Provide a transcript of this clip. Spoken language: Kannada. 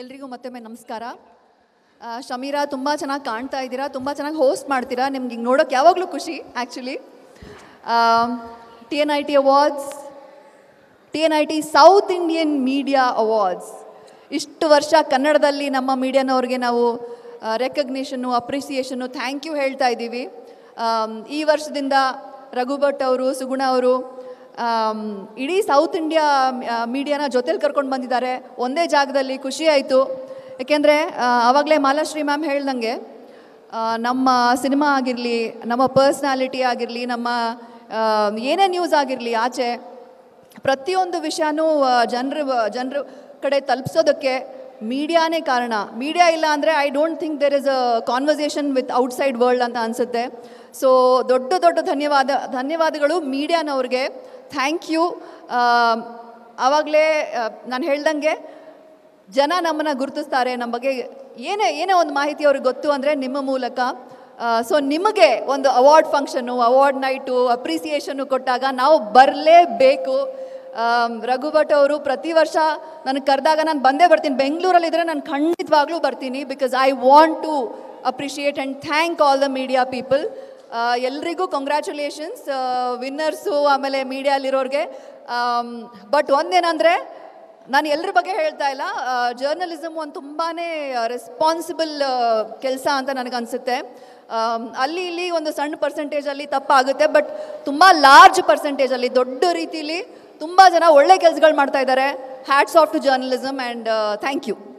ಎಲ್ರಿಗೂ ಮತ್ತೊಮ್ಮೆ ನಮಸ್ಕಾರ ಶಮೀರಾ ತುಂಬ ಚೆನ್ನಾಗಿ ಕಾಣ್ತಾ ಇದ್ದೀರಾ ತುಂಬ ಚೆನ್ನಾಗಿ ಹೋಸ್ಟ್ ಮಾಡ್ತೀರಾ ನಿಮ್ಗೆ ಹಿಂಗೆ ನೋಡೋಕೆ ಯಾವಾಗಲೂ ಖುಷಿ actually T N I T awards T N I T south Indian media awards ಇಷ್ಟು ವರ್ಷ ಕನ್ನಡದಲ್ಲಿ ನಮ್ಮ ಮೀಡಿಯಾನವ್ರಿಗೆ ನಾವು ರೆಕಗ್ನೇಷನ್ನು ಅಪ್ರಿಸಿಯೇಷನ್ನು ಥ್ಯಾಂಕ್ ಯು ಹೇಳ್ತಾ ಇದ್ದೀವಿ ಈ ವರ್ಷದಿಂದ ರಘುಭಟ್ ಅವರು ಸುಗುಣ ಅವರು ಇಡೀ ಸೌತ್ ಇಂಡಿಯಾ ಮೀಡಿಯಾನ ಜೊತೆಲಿ ಕರ್ಕೊಂಡು ಬಂದಿದ್ದಾರೆ ಒಂದೇ ಜಾಗದಲ್ಲಿ ಖುಷಿ ಆಯಿತು ಏಕೆಂದರೆ ಆವಾಗಲೇ ಮಾಲಾಶ್ರೀ ಮ್ಯಾಮ್ ಹೇಳ್ದಂಗೆ ನಮ್ಮ ಸಿನಿಮಾ ಆಗಿರಲಿ ನಮ್ಮ ಪರ್ಸ್ನಾಲಿಟಿ ಆಗಿರಲಿ ನಮ್ಮ ಏನೇ ನ್ಯೂಸ್ ಆಗಿರಲಿ ಆಚೆ ಪ್ರತಿಯೊಂದು ವಿಷಯನೂ ಜನರು ಜನರು ಕಡೆ ತಲುಪಿಸೋದಕ್ಕೆ ಮೀಡಿಯಾನೇ ಕಾರಣ ಮೀಡಿಯಾ ಇಲ್ಲ ಅಂದರೆ I don't think there is a conversation with outside world ಅಂತ ಅನಿಸುತ್ತೆ ಸೊ ದೊಡ್ಡ ದೊಡ್ಡ ಧನ್ಯವಾದ ಧನ್ಯವಾದಗಳು ಮೀಡಿಯಾನವ್ರಿಗೆ ಥ್ಯಾಂಕ್ ಯು ಆವಾಗಲೇ ನಾನು ಹೇಳ್ದಂಗೆ ಜನ ನಮ್ಮನ್ನು ಗುರುತಿಸ್ತಾರೆ ನಮ್ಮ ಬಗ್ಗೆ ಏನೇ ಏನೇ ಒಂದು ಮಾಹಿತಿ ಅವ್ರಿಗೆ ಗೊತ್ತು ಅಂದರೆ ನಿಮ್ಮ ಮೂಲಕ ಸೊ ನಿಮಗೆ ಒಂದು award function award night appreciation ಕೊಟ್ಟಾಗ ನಾವು ಬರಲೇಬೇಕು ರಘುಭಟ್ ಅವರು ಪ್ರತಿ ವರ್ಷ ನನಗೆ ಕರೆದಾಗ ನಾನು ಬಂದೇ ಬರ್ತೀನಿ ಬೆಂಗಳೂರಲ್ಲಿದ್ದರೆ ನಾನು ಖಂಡಿತವಾಗ್ಲೂ ಬರ್ತೀನಿ because I want to appreciate and thank all the media people ಎಲ್ರಿಗೂ ಕಂಗ್ರ್ಯಾಚುಲೇಷನ್ಸ್ ವಿನ್ನರ್ಸು ಆಮೇಲೆ ಮೀಡಿಯಾಲಿರೋರಿಗೆ ಬಟ್ ಒಂದೇನಂದರೆ ನಾನು ಎಲ್ಲರ ಬಗ್ಗೆ ಹೇಳ್ತಾ ಇಲ್ಲ ಜರ್ನಲಿಸಮ್ ಒಂದು ತುಂಬಾ ರೆಸ್ಪಾನ್ಸಿಬಲ್ ಕೆಲಸ ಅಂತ ನನಗನ್ಸುತ್ತೆ ಅಲ್ಲಿ ಇಲ್ಲಿ ಒಂದು ಸಣ್ಣ ಪರ್ಸೆಂಟೇಜಲ್ಲಿ ತಪ್ಪಾಗುತ್ತೆ ಬಟ್ ತುಂಬ ಲಾರ್ಜ್ ಪರ್ಸೆಂಟೇಜಲ್ಲಿ ದೊಡ್ಡ ರೀತಿಲಿ ತುಂಬ ಜನ ಒಳ್ಳೆ ಕೆಲಸಗಳು ಮಾಡ್ತಾ ಇದ್ದಾರೆ hats off to journalism and thank you